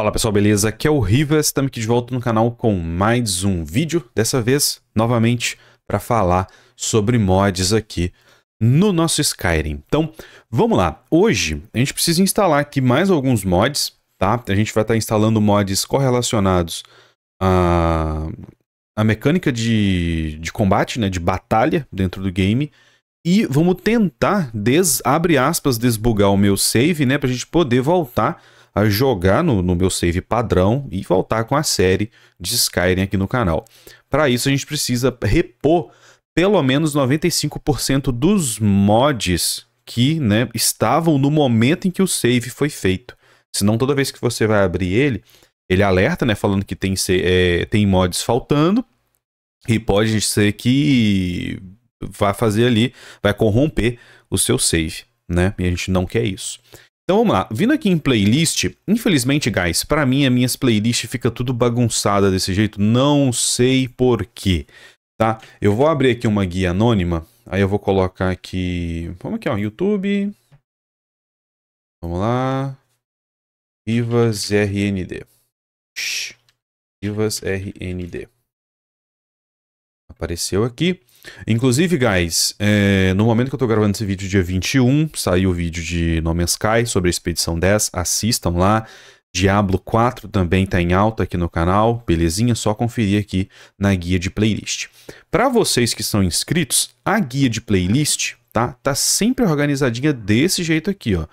Fala pessoal, beleza? Aqui é o Rivas, estamos aqui de volta no canal com mais um vídeo, dessa vez novamente para falar sobre mods aqui no nosso Skyrim. Então, vamos lá. Hoje a gente precisa instalar aqui mais alguns mods, tá? A gente vai estar tá instalando mods correlacionados à a mecânica de, de combate, né, de batalha dentro do game. E vamos tentar, des, abre aspas, desbugar o meu save, né, para a gente poder voltar a jogar no, no meu save padrão e voltar com a série de Skyrim aqui no canal. Para isso a gente precisa repor pelo menos 95% dos mods que né, estavam no momento em que o save foi feito. Senão toda vez que você vai abrir ele, ele alerta, né, falando que tem, é, tem mods faltando e pode ser que vai fazer ali, vai corromper o seu save, né? E a gente não quer isso. Então vamos lá, vindo aqui em playlist, infelizmente, guys, para mim as minhas playlists fica tudo bagunçada desse jeito, não sei porquê, tá? Eu vou abrir aqui uma guia anônima, aí eu vou colocar aqui, vamos aqui é? YouTube, vamos lá, Ivas RND, Ivas RND. Apareceu aqui. Inclusive, guys, é, no momento que eu tô gravando esse vídeo, dia 21, saiu o vídeo de No Man's Sky sobre a Expedição 10, assistam lá. Diablo 4 também tá em alta aqui no canal, belezinha? Só conferir aqui na guia de playlist. Para vocês que são inscritos, a guia de playlist tá, tá sempre organizadinha desse jeito aqui, ó.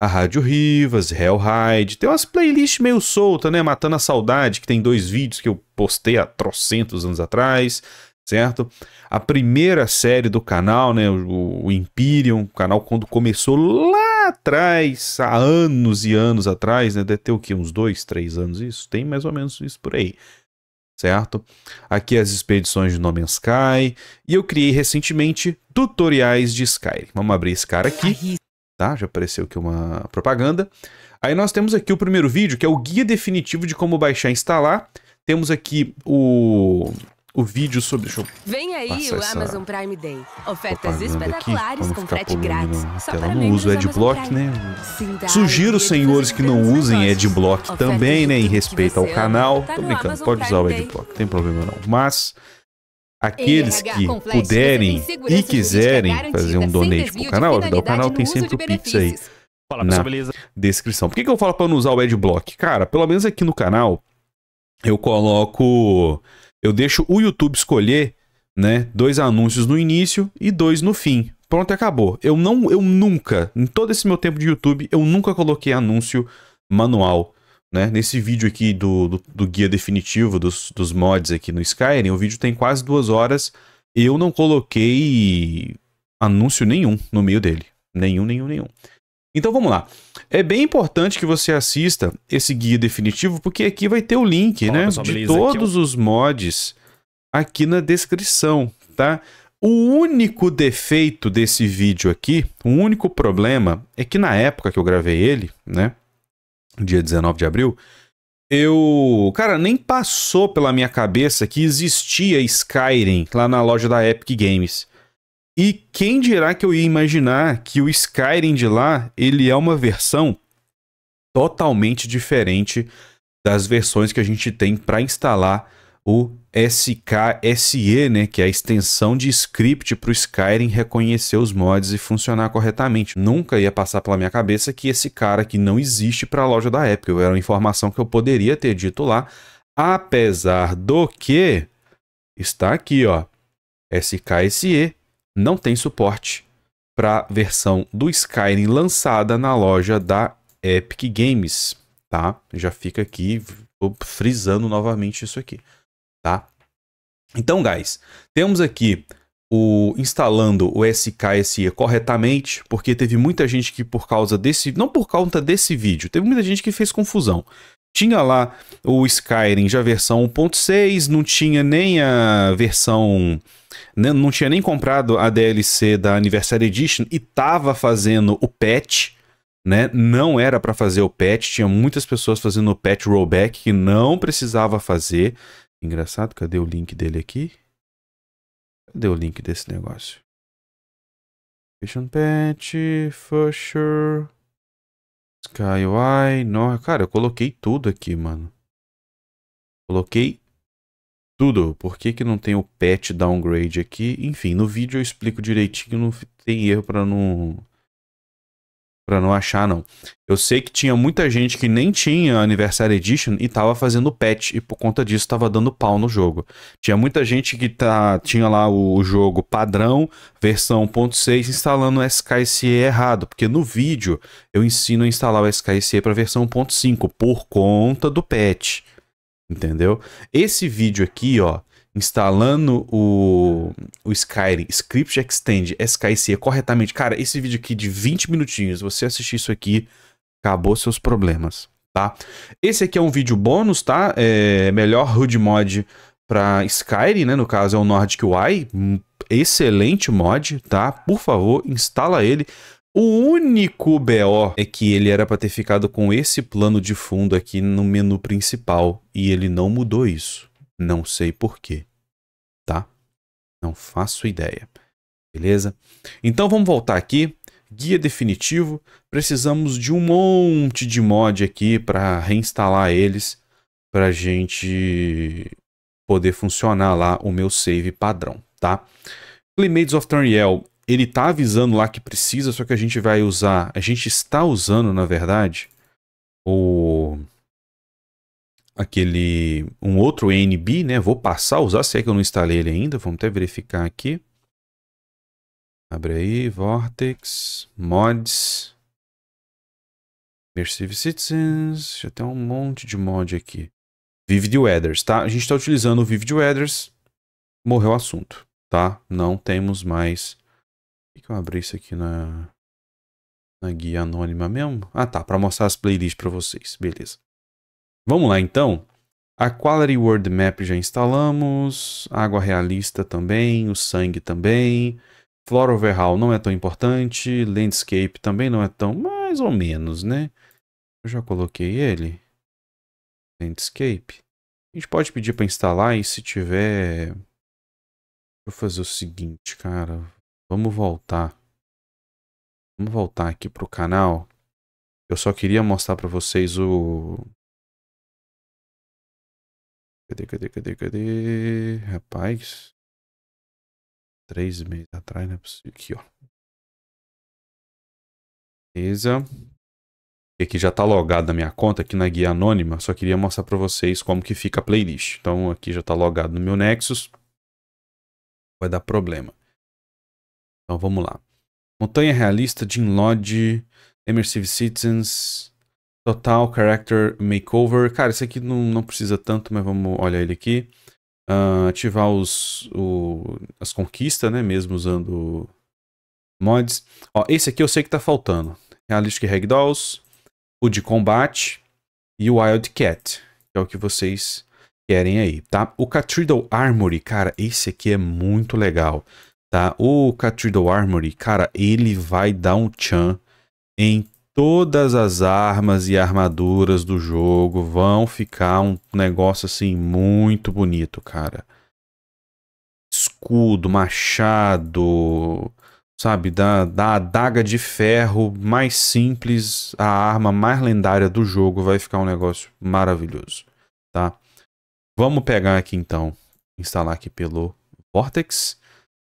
A Rádio Rivas, Hellride, tem umas playlists meio solta, né? Matando a Saudade, que tem dois vídeos que eu postei há trocentos anos atrás certo? A primeira série do canal, né, o, o Imperium, o canal quando começou lá atrás, há anos e anos atrás, né, deve ter o que, uns dois, três anos isso? Tem mais ou menos isso por aí, certo? Aqui as expedições de No Man's é Sky, e eu criei recentemente tutoriais de sky Vamos abrir esse cara aqui, tá? Já apareceu aqui uma propaganda. Aí nós temos aqui o primeiro vídeo, que é o guia definitivo de como baixar e instalar. Temos aqui o o vídeo sobre. Deixa Vem aí o Amazon Prime Day. Ofertas espetaculares com frete grátis. Só eu não uso é Adblock, né? Sinta Sugiro, senhores, que não usem Adblock Ofertas também, né? Em respeito ao canal. Tá Tô brincando, pode Prime usar o Adblock, não tem problema não. Mas aqueles que puderem e quiserem fazer um donate pro canal, ajudar o canal, tem sempre o Pix aí. Fala, na beleza. descrição. Por que, que eu falo para não usar o Adblock? Cara, pelo menos aqui no canal, eu coloco eu deixo o YouTube escolher, né, dois anúncios no início e dois no fim. Pronto, acabou. Eu não, eu nunca, em todo esse meu tempo de YouTube, eu nunca coloquei anúncio manual. Né? Nesse vídeo aqui do, do, do guia definitivo dos, dos mods aqui no Skyrim, o vídeo tem quase duas horas. Eu não coloquei anúncio nenhum no meio dele. Nenhum, nenhum, nenhum. Então vamos lá. É bem importante que você assista esse guia definitivo, porque aqui vai ter o link, né? De é todos os mods aqui na descrição, tá? O único defeito desse vídeo aqui, o único problema é que na época que eu gravei ele, né? Dia 19 de abril, eu. Cara, nem passou pela minha cabeça que existia Skyrim lá na loja da Epic Games. E quem dirá que eu ia imaginar que o Skyrim de lá, ele é uma versão totalmente diferente das versões que a gente tem para instalar o SKSE, né, que é a extensão de script para o Skyrim reconhecer os mods e funcionar corretamente. Nunca ia passar pela minha cabeça que esse cara aqui não existe para a loja da Epic. Era uma informação que eu poderia ter dito lá, apesar do que está aqui, ó, SKSE não tem suporte para a versão do Skyrim lançada na loja da Epic Games, tá? Já fica aqui frisando novamente isso aqui, tá? Então, guys, temos aqui o instalando o SKSE corretamente, porque teve muita gente que por causa desse, não por conta desse vídeo, teve muita gente que fez confusão tinha lá o Skyrim já versão 1.6, não tinha nem a versão. Né, não tinha nem comprado a DLC da Anniversary Edition e tava fazendo o patch, né? Não era para fazer o patch, tinha muitas pessoas fazendo o patch rollback que não precisava fazer. Engraçado, cadê o link dele aqui? Cadê o link desse negócio? Patch, for sure. SkyY, North. Cara, eu coloquei tudo aqui, mano. Coloquei tudo. Por que, que não tem o patch downgrade aqui? Enfim, no vídeo eu explico direitinho, não tem erro para não para não achar, não. Eu sei que tinha muita gente que nem tinha Anniversary Edition e tava fazendo patch, e por conta disso tava dando pau no jogo. Tinha muita gente que tá, tinha lá o, o jogo padrão, versão 1.6, instalando o SKSE errado, porque no vídeo eu ensino a instalar o SKSE para versão 1.5, por conta do patch. Entendeu? Esse vídeo aqui, ó, instalando o, o Skyrim Script Extend SKC corretamente. Cara, esse vídeo aqui de 20 minutinhos, você assistir isso aqui, acabou seus problemas, tá? Esse aqui é um vídeo bônus, tá? É, melhor HUD mod para Skyrim, né? No caso é o Nordic UI, hum, excelente mod, tá? Por favor, instala ele. O único BO é que ele era para ter ficado com esse plano de fundo aqui no menu principal e ele não mudou isso. Não sei porquê, tá? Não faço ideia. Beleza? Então vamos voltar aqui. Guia definitivo. Precisamos de um monte de mod aqui para reinstalar eles para a gente poder funcionar lá o meu save padrão, tá? Playmates of Turnriel, ele tá avisando lá que precisa, só que a gente vai usar, a gente está usando, na verdade, o aquele um outro NB, né? Vou passar a usar, se é que eu não instalei ele ainda, vamos até verificar aqui. Abre aí, Vortex, Mods, Immersive Citizens, já tem um monte de mod aqui. Vivid Weathers, tá? A gente está utilizando o Vivid Weathers, morreu o assunto, tá? Não temos mais... Por que eu abri isso aqui na, na guia anônima mesmo? Ah tá, para mostrar as playlists para vocês, beleza. Vamos lá então. A Quality World Map já instalamos, Água Realista também, o Sangue também, Flora Overhaul não é tão importante, Landscape também não é tão, mais ou menos, né? Eu já coloquei ele. Landscape. A gente pode pedir para instalar e se tiver... Vou fazer o seguinte, cara, vamos voltar. Vamos voltar aqui para o canal. Eu só queria mostrar para vocês o Cadê, cadê, cadê, cadê? Rapaz. Três meses atrás, não é possível. Aqui, ó. Beleza. E aqui já tá logado na minha conta, aqui na guia anônima. Só queria mostrar para vocês como que fica a playlist. Então, aqui já tá logado no meu Nexus. Vai dar problema. Então, vamos lá. Montanha Realista, Jim Lodge, Immersive Citizens... Total Character Makeover. Cara, esse aqui não, não precisa tanto, mas vamos olhar ele aqui. Uh, ativar os, o, as conquistas, né? Mesmo usando mods. Ó, esse aqui eu sei que tá faltando. Realistic Ragdolls, o de combate e o Wildcat, que é o que vocês querem aí, tá? O Cathedral Armory, cara, esse aqui é muito legal, tá? O Cathedral Armory, cara, ele vai dar um chan em todas as armas e armaduras do jogo vão ficar um negócio assim muito bonito, cara. Escudo, machado, sabe, da, da adaga de ferro mais simples, a arma mais lendária do jogo vai ficar um negócio maravilhoso, tá? Vamos pegar aqui então, instalar aqui pelo Vortex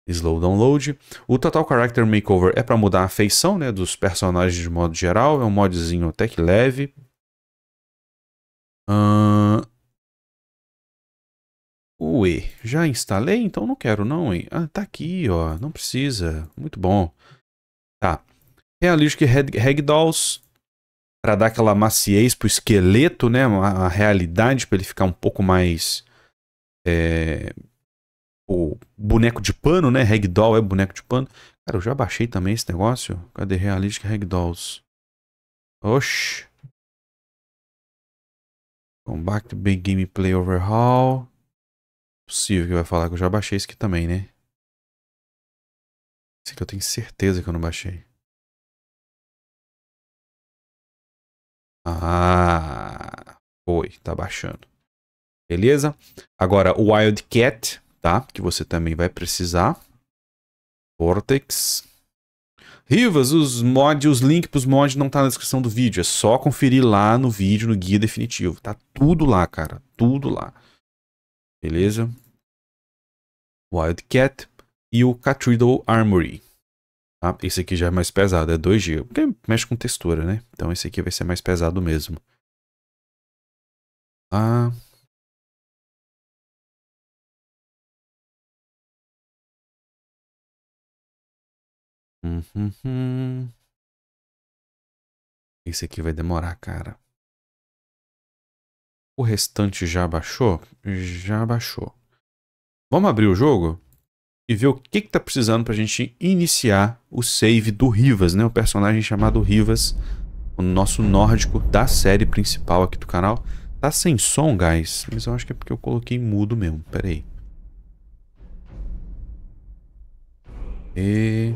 Slow Download. O Total Character Makeover é para mudar a feição né, dos personagens de modo geral. É um modzinho até que leve. Uh... Ué, já instalei? Então não quero não, hein? Ah, tá aqui, ó. Não precisa. Muito bom. Tá. Realistic Ragdolls. Para dar aquela maciez pro esqueleto, né? A, realidade para ele ficar um pouco mais... É o boneco de pano, né? Ragdoll é boneco de pano. Cara, eu já baixei também esse negócio. Cadê Realistic Ragdolls? Oxi. Combat Big Gameplay Overhaul. Possível que vai falar que eu já baixei isso aqui também, né? Isso aqui eu tenho certeza que eu não baixei. Ah, foi, tá baixando. Beleza? Agora, Wildcat tá? Que você também vai precisar. Vortex. Rivas, os mods, os links para os mods não tá na descrição do vídeo. É só conferir lá no vídeo, no guia definitivo. Tá tudo lá, cara. Tudo lá. Beleza? Wildcat e o Cathedral Armory. Tá? Esse aqui já é mais pesado, é 2GB. Porque mexe com textura, né? Então esse aqui vai ser mais pesado mesmo. Ah... Uhum. Esse aqui vai demorar, cara. O restante já baixou? Já baixou. Vamos abrir o jogo e ver o que está precisando para a gente iniciar o save do Rivas, né? O personagem chamado Rivas, o nosso nórdico da série principal aqui do canal. Tá sem som, guys, mas eu acho que é porque eu coloquei mudo mesmo. Pera aí. E...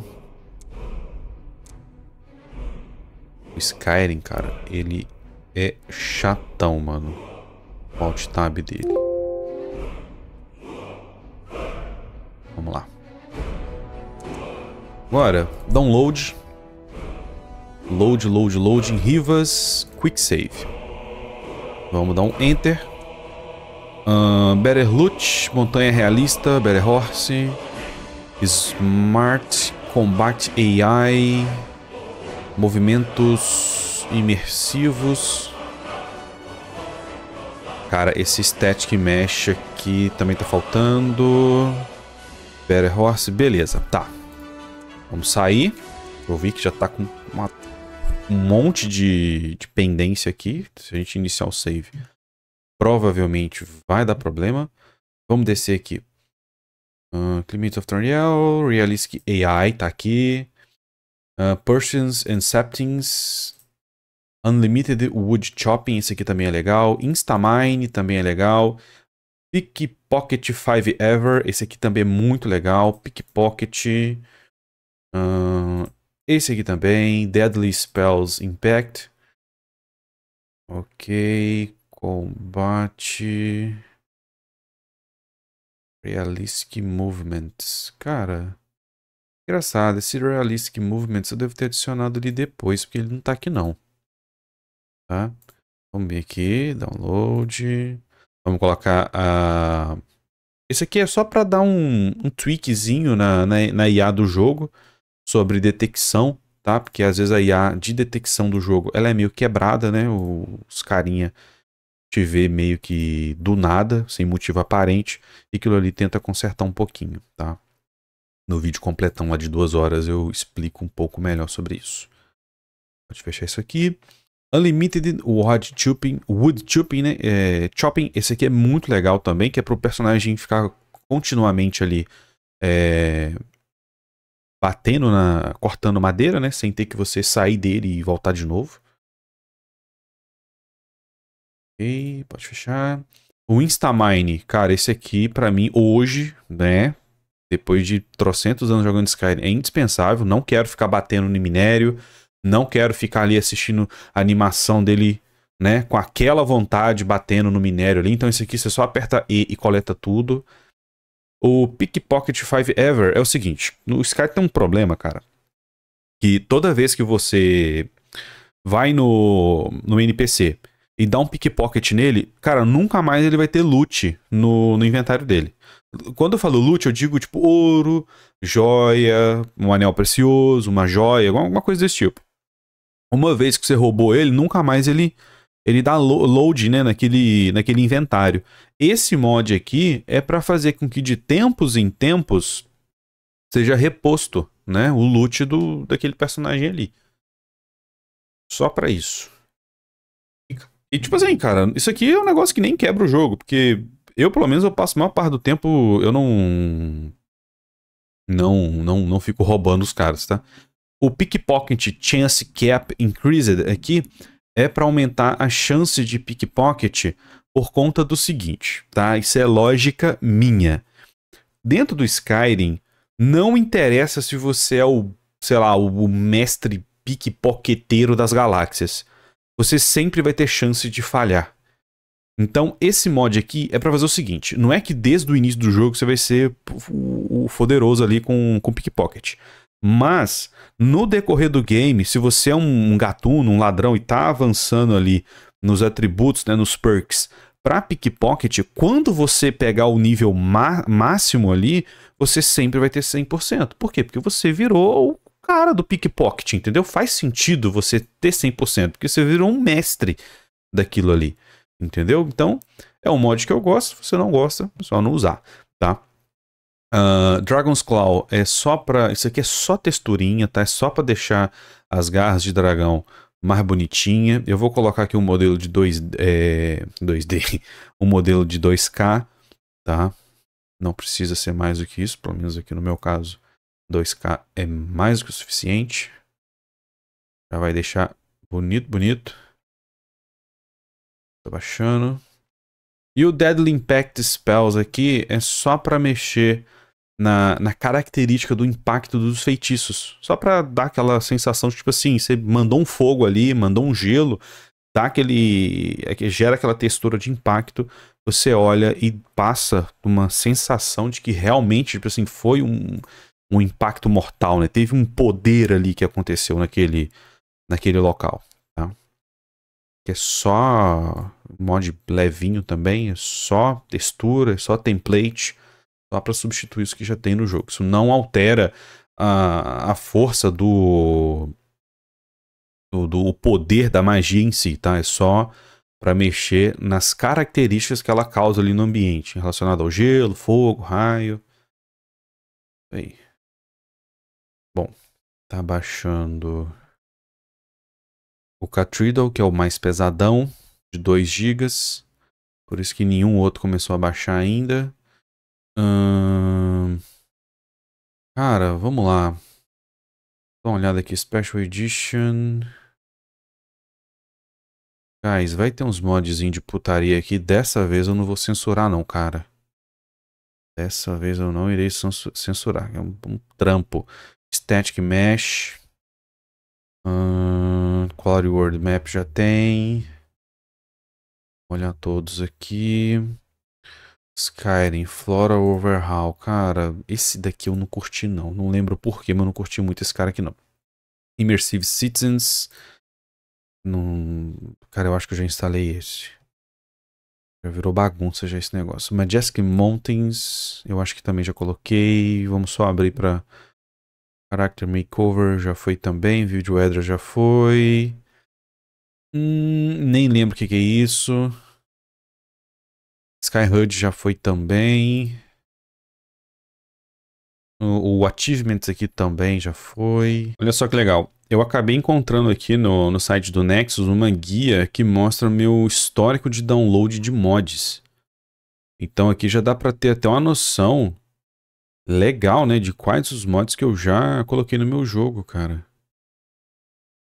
O Skyrim, cara, ele é chatão, mano. O alt tab dele. Vamos lá. Agora, download. Load, load, load em Rivas, quick save. Vamos dar um enter. better Loot, Montanha Realista, Better Horse, Smart Combat AI, movimentos imersivos. Cara, esse static mesh aqui também tá faltando. Better Horse, beleza, tá. Vamos sair. Eu vi que já tá com uma, um monte de, de pendência aqui. Se a gente iniciar o save, provavelmente vai dar problema. Vamos descer aqui. Uh, Climate of Torniel, Realistic AI tá aqui. Uh, Persians and Septings. Unlimited Wood Chopping, esse aqui também é legal. Instamine também é legal. Pickpocket 5 Ever, esse aqui também é muito legal. Pickpocket. Uh, esse aqui também. Deadly Spells Impact. Ok. Combate. Realistic Movements. Cara. Engraçado, esse Realistic Movements eu devo ter adicionado ele depois, porque ele não tá aqui não. Tá? Vamos vir aqui, download. Vamos colocar a... Esse aqui é só para dar um, um tweakzinho na, na, na IA do jogo sobre detecção, tá? Porque às vezes a IA de detecção do jogo ela é meio quebrada, né? Os carinha te vê meio que do nada, sem motivo aparente, e aquilo ali tenta consertar um pouquinho, tá? No vídeo completão lá de duas horas eu explico um pouco melhor sobre isso. Pode fechar isso aqui. Unlimited Wood Chopping, Wood Chopping, né? É, chopping, esse aqui é muito legal também, que é para o personagem ficar continuamente ali é, batendo na, cortando madeira, né? Sem ter que você sair dele e voltar de novo. Ok, pode fechar. O Instamine, cara, esse aqui para mim hoje, né? depois de trocentos anos jogando Skyrim, é indispensável. Não quero ficar batendo no minério, não quero ficar ali assistindo a animação dele, né, com aquela vontade batendo no minério ali. Então isso aqui você só aperta E e coleta tudo. O Pickpocket 5 Ever é o seguinte, no Skyrim tem um problema, cara, que toda vez que você vai no, no NPC e dá um pickpocket nele, cara, nunca mais ele vai ter loot no, no inventário dele. Quando eu falo loot, eu digo tipo ouro, joia, um anel precioso, uma joia, alguma coisa desse tipo. Uma vez que você roubou ele, nunca mais ele ele dá load né, naquele, naquele inventário. Esse mod aqui é para fazer com que de tempos em tempos seja reposto né, o loot do, daquele personagem ali. Só para isso. E tipo assim, cara, isso aqui é um negócio que nem quebra o jogo, porque eu, pelo menos, eu passo a maior parte do tempo, eu não. Não, não, não fico roubando os caras, tá? O pickpocket chance cap increased aqui é para aumentar a chance de pickpocket por conta do seguinte, tá? Isso é lógica minha. Dentro do Skyrim, não interessa se você é o, sei lá, o mestre pickpocketeiro das galáxias você sempre vai ter chance de falhar. Então, esse mod aqui é para fazer o seguinte: não é que desde o início do jogo você vai ser o foderoso ali com, o pickpocket. Mas, no decorrer do game, se você é um gatuno, um ladrão e tá avançando ali nos atributos, né, nos perks para pickpocket, quando você pegar o nível máximo ali, você sempre vai ter 100%. Por quê? Porque você virou cara do pickpocket, entendeu? Faz sentido você ter 100%, porque você virou um mestre daquilo ali, entendeu? Então, é um mod que eu gosto, se você não gosta, é só não usar, tá? Uh, Dragon's Claw é só pra... Isso aqui é só texturinha, tá? É só pra deixar as garras de dragão mais bonitinha. Eu vou colocar aqui um modelo de 2, é, 2D, um modelo de 2K, tá? Não precisa ser mais do que isso, pelo menos aqui no meu caso 2K é mais do que o suficiente. Já vai deixar bonito, bonito. Tô baixando. E o Deadly Impact Spells aqui é só para mexer na, na, característica do impacto dos feitiços. Só para dar aquela sensação de, tipo assim, você mandou um fogo ali, mandou um gelo, dá aquele. É gera aquela textura de impacto. Você olha e passa uma sensação de que realmente, tipo assim, foi um um impacto mortal, né? Teve um poder ali que aconteceu naquele, naquele local, tá? Que é só mod levinho também, é só textura, é só template, só para substituir isso que já tem no jogo. Isso não altera a, a força do, do, do poder da magia em si, tá? É só para mexer nas características que ela causa ali no ambiente, relacionado ao gelo, fogo, raio. Aí. Bom, tá baixando o Catriddle, que é o mais pesadão, de 2 GB. Por isso que nenhum outro começou a baixar ainda. Hum... Cara, vamos lá. Dá uma olhada aqui, Special Edition. Guys, vai ter uns modzinhos de putaria aqui. Dessa vez eu não vou censurar não, cara. Dessa vez eu não irei censurar. É um, um trampo. Static Mesh. Uh, Quality World Map já tem. Vou olhar todos aqui. Skyrim, Flora Overhaul. Cara, esse daqui eu não curti não. Não lembro porquê, mas eu não curti muito esse cara aqui não. Immersive Citizens. Não... Cara, eu acho que eu já instalei esse. Já virou bagunça já esse negócio. Majestic Mountains, eu acho que também já coloquei. Vamos só abrir para Character Makeover já foi também. Video Edra já foi. Hum, nem lembro o que, que é isso. Skyhud já foi também. O, o Achievements aqui também já foi. Olha só que legal. Eu acabei encontrando aqui no, no site do Nexus uma guia que mostra meu histórico de download de mods. Então aqui já dá para ter até uma noção legal, né? De quais os mods que eu já coloquei no meu jogo, cara.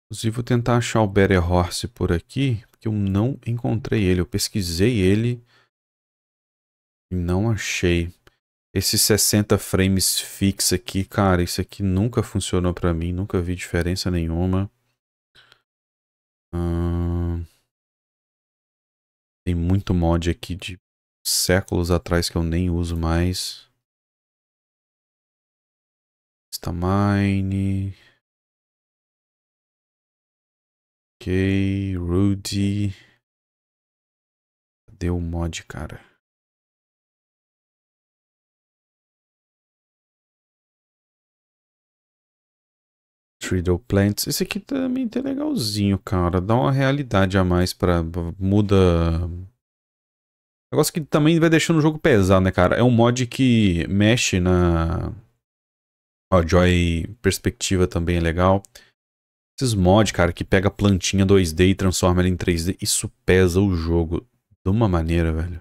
Inclusive, vou tentar achar o Better Horse por aqui, porque eu não encontrei ele. Eu pesquisei ele e não achei. Esse 60 frames fixo aqui, cara, isso aqui nunca funcionou pra mim, nunca vi diferença nenhuma. Hum... Tem muito mod aqui de séculos atrás que eu nem uso mais. Stamine. Ok, Rudy. Cadê o mod, cara? Tridal Plants. Esse aqui também tá legalzinho, cara. Dá uma realidade a mais pra... Muda... Negócio que também vai deixando o jogo pesado, né, cara? É um mod que mexe na Ó, Joy Perspectiva também é legal. Esses mods, cara, que pega plantinha 2D e transforma ela em 3D, isso pesa o jogo de uma maneira, velho.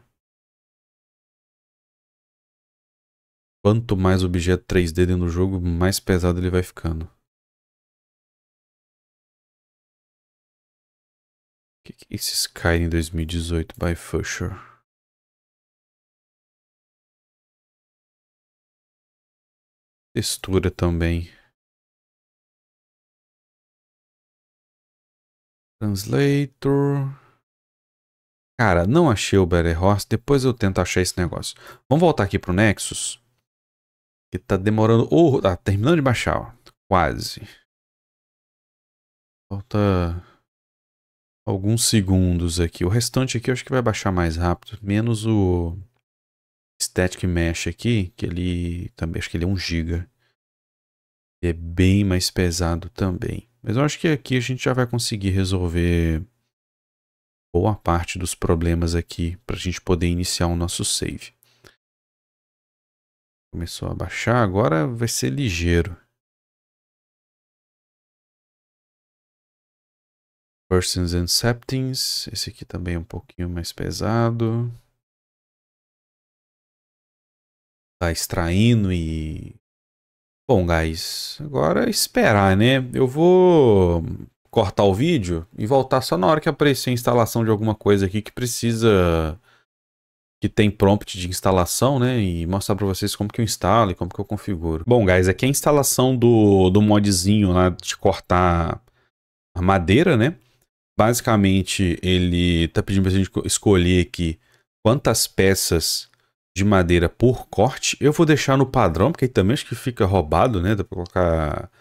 Quanto mais objeto 3D dentro do jogo, mais pesado ele vai ficando. O que é esse Skyrim 2018 by Fusher? textura também. Translator. Cara, não achei o Better Horse. Depois eu tento achar esse negócio. Vamos voltar aqui pro Nexus. Que tá demorando... Oh, tá terminando de baixar, ó. Quase. Falta alguns segundos aqui. O restante aqui eu acho que vai baixar mais rápido. Menos o... Static Mesh aqui, que ele também, acho que ele é 1 GB. É bem mais pesado também. Mas eu acho que aqui a gente já vai conseguir resolver boa parte dos problemas aqui para a gente poder iniciar o nosso save. Começou a baixar, agora vai ser ligeiro. Persons and Septings, esse aqui também é um pouquinho mais pesado. tá extraindo e. Bom, guys, agora é esperar, né? Eu vou cortar o vídeo e voltar só na hora que aparecer a instalação de alguma coisa aqui que precisa. Que tem prompt de instalação, né? E mostrar para vocês como que eu instalo e como que eu configuro. Bom, guys, aqui é a instalação do, do modzinho lá de cortar a madeira, né? Basicamente, ele tá pedindo para a gente escolher aqui quantas peças de madeira por corte. Eu vou deixar no padrão, porque aí também acho que fica roubado, né? Dá pra colocar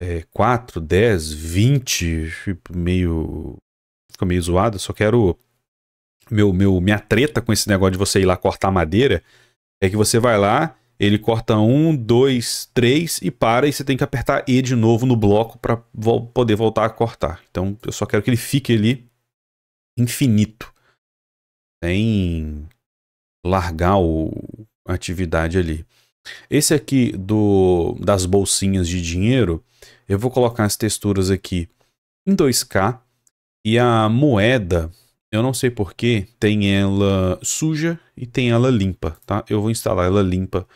é, 4, 10, 20, meio. Fica meio zoado. Só quero. Meu, meu, minha treta com esse negócio de você ir lá cortar madeira é que você vai lá, ele corta um, dois, três e para, e você tem que apertar E de novo no bloco para vo poder voltar a cortar. Então eu só quero que ele fique ali infinito. Tem largar o, a atividade ali. Esse aqui do das bolsinhas de dinheiro, eu vou colocar as texturas aqui em 2K e a moeda, eu não sei porquê, tem ela suja e tem ela limpa, tá? Eu vou instalar ela limpa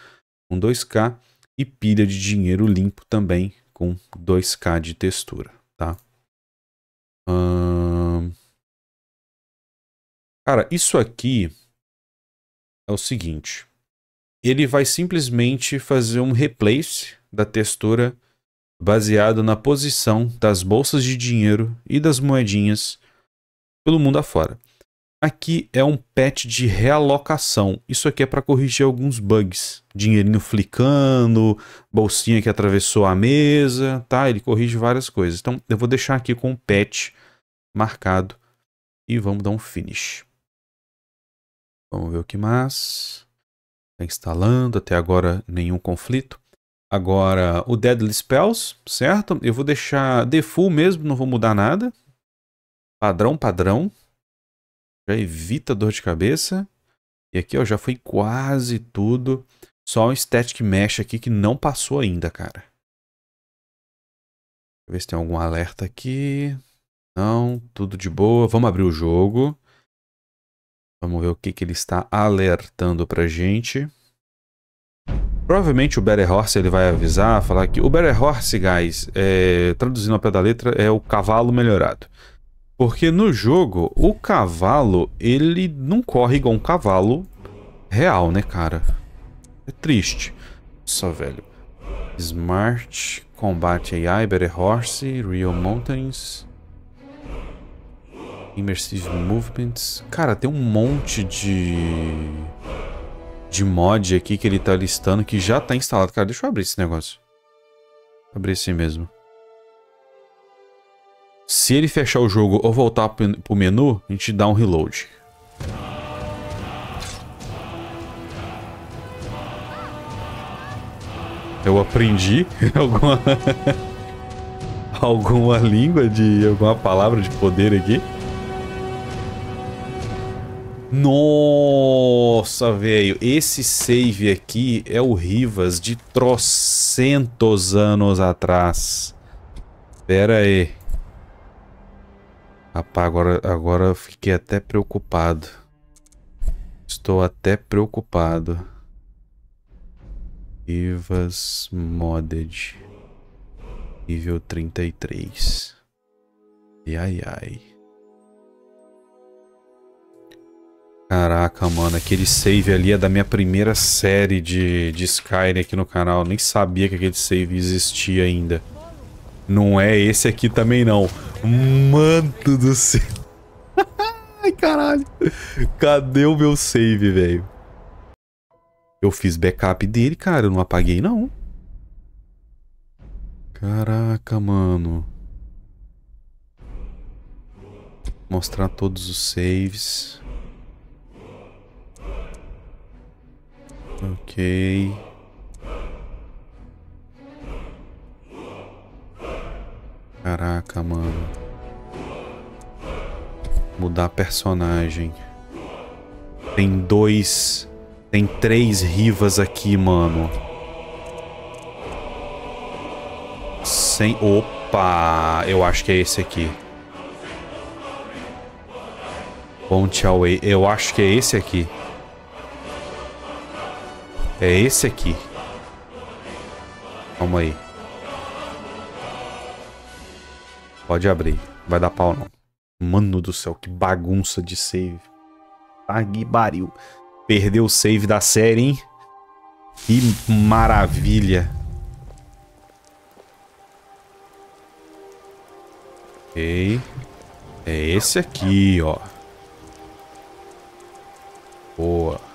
com 2K e pilha de dinheiro limpo também com 2K de textura, tá? Hum... Cara, isso aqui é o seguinte: ele vai simplesmente fazer um replace da textura baseado na posição das bolsas de dinheiro e das moedinhas pelo mundo afora. Aqui é um patch de realocação. Isso aqui é para corrigir alguns bugs. Dinheirinho flicando, bolsinha que atravessou a mesa, tá? Ele corrige várias coisas. Então eu vou deixar aqui com o patch marcado e vamos dar um finish. Vamos ver o que mais. Está instalando, até agora nenhum conflito. Agora, o Deadly Spells, certo? Eu vou deixar default mesmo, não vou mudar nada. Padrão, padrão. Já evita dor de cabeça. E aqui, ó, já foi quase tudo. Só um Static Mesh aqui que não passou ainda, cara. Deixa eu ver se tem algum alerta aqui. Não, tudo de boa. Vamos abrir o jogo. Vamos ver o que, que ele está alertando pra gente. Provavelmente o Better Horse ele vai avisar, falar que o Better Horse, guys, é, traduzindo ao pé da letra, é o cavalo melhorado. Porque no jogo, o cavalo, ele não corre igual um cavalo real, né, cara? É triste. Só, velho. Smart Combat AI, Better Horse, Real Mountains. Immersive Movements. Cara, tem um monte de... De mod aqui que ele tá listando que já tá instalado. Cara, deixa eu abrir esse negócio. Abrir esse mesmo. Se ele fechar o jogo ou voltar pro menu, a gente dá um reload. Eu aprendi alguma... alguma língua de... alguma palavra de poder aqui. Nossa, velho. Esse save aqui é o Rivas de trocentos anos atrás. Pera aí. Rapaz, agora, agora eu fiquei até preocupado. Estou até preocupado. Rivas Modded. Nível 33. Ai, ai, ai. Caraca, mano, aquele save ali é da minha primeira série de, de Skyrim aqui no canal. Eu nem sabia que aquele save existia ainda. Não é esse aqui também, não. Mano do céu. Ai, caralho. Cadê o meu save, velho? Eu fiz backup dele, cara. Eu não apaguei, não. Caraca, mano. Mostrar todos os saves. Ok. Caraca, mano. Mudar personagem. Tem dois... Tem três rivas aqui, mano. Sem... Opa! Eu acho que é esse aqui. Ponte Away. Eu acho que é esse aqui. É esse aqui. Calma aí. Pode abrir. Vai dar pau não. Mano do céu, que bagunça de save. Aguibaril. Tá Perdeu o save da série, hein? Que maravilha. Ok. É esse aqui, ó. Boa.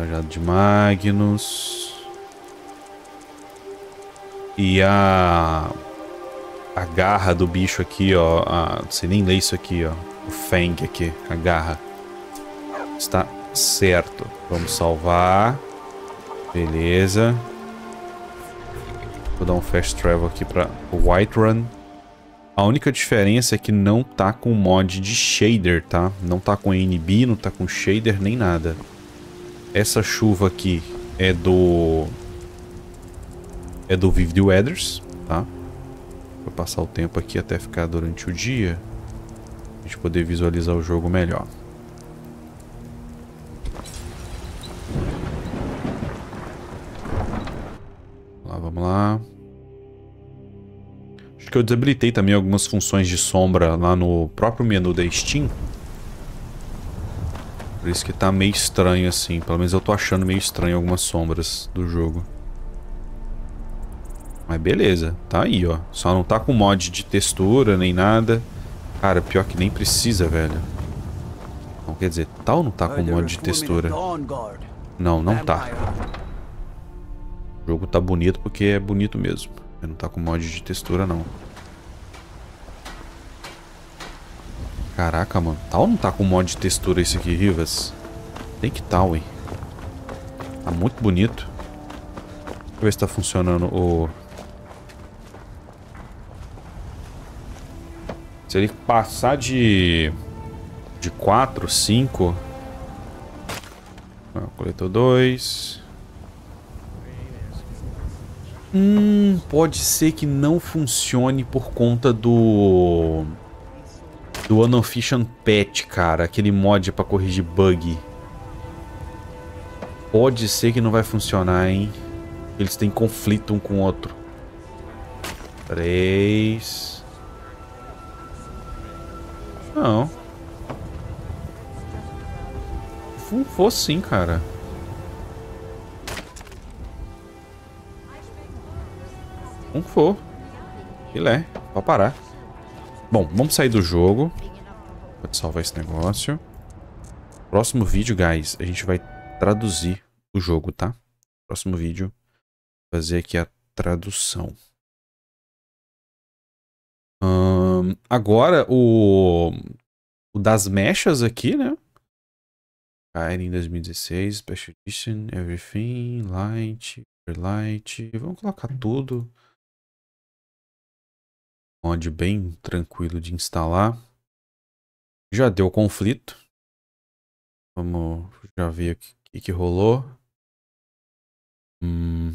Cajado de Magnus. E a... A garra do bicho aqui, ó. A, não sei nem ler isso aqui, ó. O Fang aqui, a garra. Está certo. Vamos salvar. Beleza. Vou dar um fast travel aqui para White Run. A única diferença é que não tá com mod de shader, tá? Não tá com NB, não tá com shader, nem nada. Essa chuva aqui é do... É do Vivid Weathers, tá? Vou passar o tempo aqui até ficar durante o dia. A gente poder visualizar o jogo melhor. Vamos lá, vamos lá. Acho que eu desabilitei também algumas funções de sombra lá no próprio menu da Steam. Por isso que tá meio estranho assim. Pelo menos eu tô achando meio estranho algumas sombras do jogo. Mas beleza, tá aí, ó. Só não tá com mod de textura nem nada. Cara, pior que nem precisa, velho. Não, quer dizer, tal não tá com mod de textura. Não, não tá. O jogo tá bonito porque é bonito mesmo. não tá com mod de textura, não. Caraca, mano. Tal não tá com mod de textura isso aqui, Rivas? Tem que tal, hein? Tá muito bonito. Deixa eu ver se tá funcionando o... Se ele passar de... De 4, 5... Coletor coletou 2... Hum, pode ser que não funcione por conta do do Unofficial Patch, cara. Aquele mod pra corrigir bug. Pode ser que não vai funcionar, hein? Eles têm conflito um com o outro. Três. Não. for sim, cara. Um for. Filé. Pode parar. Bom, vamos sair do jogo. Pode salvar esse negócio. Próximo vídeo, guys, a gente vai traduzir o jogo, tá? Próximo vídeo, fazer aqui a tradução. Hum, agora, o, o das mechas aqui, né? Cair em 2016, Special Edition, Everything, Light, Light. Vamos colocar tudo mod bem tranquilo de instalar. Já deu conflito. Vamos já ver o que, que rolou. Hum,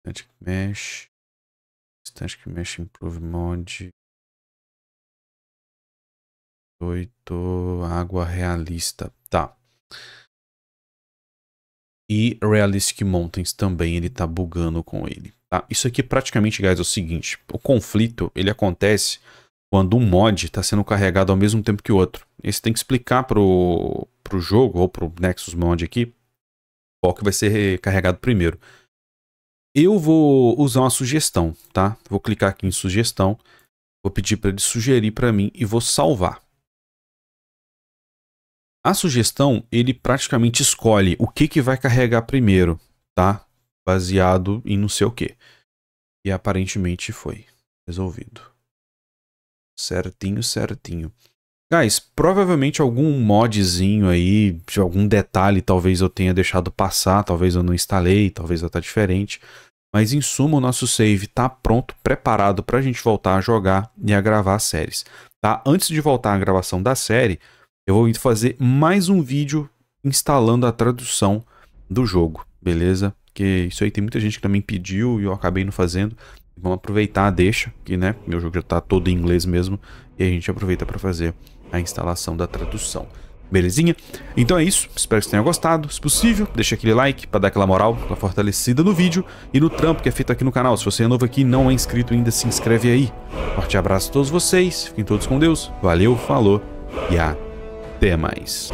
static Mesh. Static Mesh Improve Mod. 8. Água realista. Tá. E Realistic Mountains também ele tá bugando com ele. Tá? Isso aqui praticamente, guys, é o seguinte. O conflito, ele acontece quando um mod está sendo carregado ao mesmo tempo que o outro. E você tem que explicar pro, pro jogo, ou pro Nexus Mod aqui, qual que vai ser carregado primeiro. Eu vou usar uma sugestão, tá? Vou clicar aqui em sugestão, vou pedir para ele sugerir para mim e vou salvar. A sugestão, ele praticamente escolhe o que, que vai carregar primeiro, tá? baseado em não sei o que. E aparentemente foi resolvido. Certinho, certinho. Guys, provavelmente algum modzinho aí, de algum detalhe talvez eu tenha deixado passar, talvez eu não instalei, talvez eu tá diferente. Mas em suma, o nosso save tá pronto, preparado para a gente voltar a jogar e a gravar as séries. Tá? Antes de voltar à gravação da série, eu vou fazer mais um vídeo instalando a tradução do jogo, beleza? porque isso aí tem muita gente que também pediu e eu acabei não fazendo. Vamos aproveitar deixa, que né, meu jogo já está todo em inglês mesmo, e a gente aproveita para fazer a instalação da tradução. Belezinha? Então é isso, espero que você tenha gostado. Se possível, deixa aquele like para dar aquela moral, aquela fortalecida no vídeo e no trampo que é feito aqui no canal. Se você é novo aqui e não é inscrito ainda, se inscreve aí. Forte abraço a todos vocês, fiquem todos com Deus, valeu, falou e até mais.